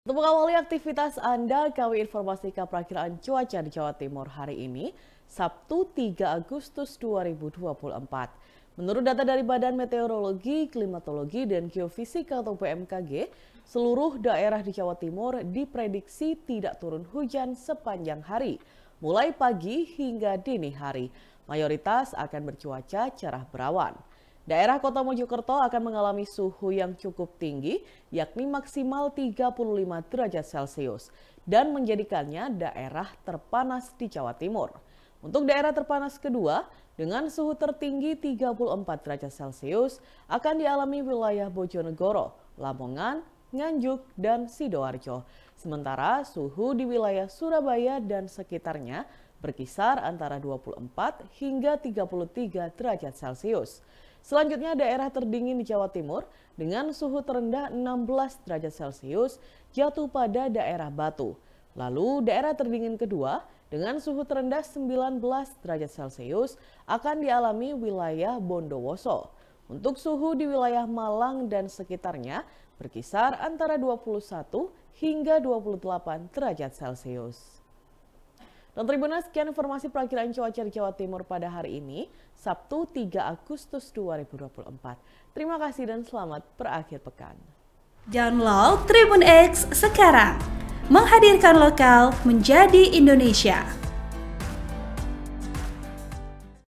Untuk mengawali aktivitas Anda, kami informasikan perakiraan cuaca di Jawa Timur hari ini, Sabtu 3 Agustus 2024. Menurut data dari Badan Meteorologi, Klimatologi, dan Geofisika atau BMKG, seluruh daerah di Jawa Timur diprediksi tidak turun hujan sepanjang hari, mulai pagi hingga dini hari. Mayoritas akan bercuaca cerah berawan. Daerah kota Mojokerto akan mengalami suhu yang cukup tinggi, yakni maksimal 35 derajat Celcius, dan menjadikannya daerah terpanas di Jawa Timur. Untuk daerah terpanas kedua, dengan suhu tertinggi 34 derajat Celcius, akan dialami wilayah Bojonegoro, Lamongan, Nganjuk, dan Sidoarjo. Sementara suhu di wilayah Surabaya dan sekitarnya berkisar antara 24 hingga 33 derajat Celcius. Selanjutnya daerah terdingin di Jawa Timur dengan suhu terendah 16 derajat Celcius jatuh pada daerah Batu. Lalu daerah terdingin kedua dengan suhu terendah 19 derajat Celcius akan dialami wilayah Bondowoso. Untuk suhu di wilayah Malang dan sekitarnya berkisar antara 21 hingga 28 derajat Celcius. Dan Tribunal sekian informasi perakhiran cuaca di Jawa Timur pada hari ini, Sabtu 3 Agustus 2024. Terima kasih dan selamat berakhir pekan. Download Tribun X sekarang, menghadirkan lokal menjadi Indonesia.